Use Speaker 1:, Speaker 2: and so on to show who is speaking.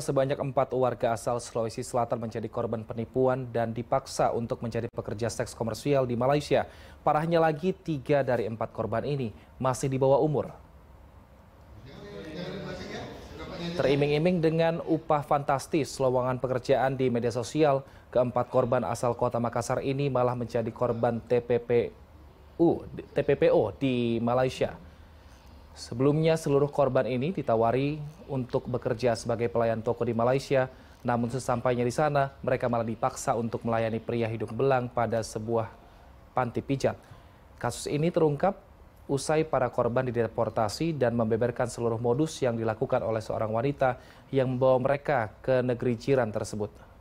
Speaker 1: Sebanyak empat warga asal Sulawesi Selatan menjadi korban penipuan dan dipaksa untuk menjadi pekerja seks komersial di Malaysia. Parahnya lagi, tiga dari empat korban ini masih di bawah umur. Teriming-iming dengan upah fantastis, lowongan pekerjaan di media sosial, keempat korban asal kota Makassar ini malah menjadi korban TPPU, TPPO di Malaysia. Sebelumnya seluruh korban ini ditawari untuk bekerja sebagai pelayan toko di Malaysia, namun sesampainya di sana mereka malah dipaksa untuk melayani pria hidup belang pada sebuah panti pijat. Kasus ini terungkap usai para korban dideportasi dan membeberkan seluruh modus yang dilakukan oleh seorang wanita yang membawa mereka ke negeri jiran tersebut.